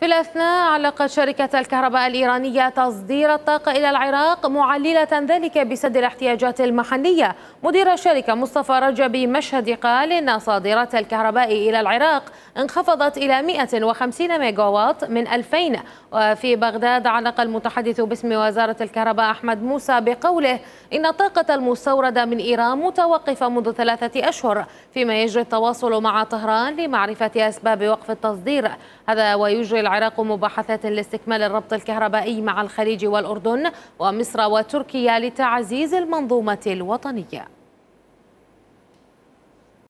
في الأثناء علقت شركة الكهرباء الإيرانية تصدير الطاقة إلى العراق معللة ذلك بسد الاحتياجات المحلية مدير الشركة مصطفى رجبي مشهد قال إن صادرات الكهرباء إلى العراق انخفضت إلى 150 ميجاوات من 2000 وفي آه، بغداد علق المتحدث باسم وزارة الكهرباء أحمد موسى بقوله إن الطاقة المستوردة من إيران متوقفة منذ ثلاثة أشهر فيما يجري التواصل مع طهران لمعرفة أسباب وقف التصدير هذا ويجري العراق مباحثات لاستكمال الربط الكهربائي مع الخليج والأردن ومصر وتركيا لتعزيز المنظومة الوطنية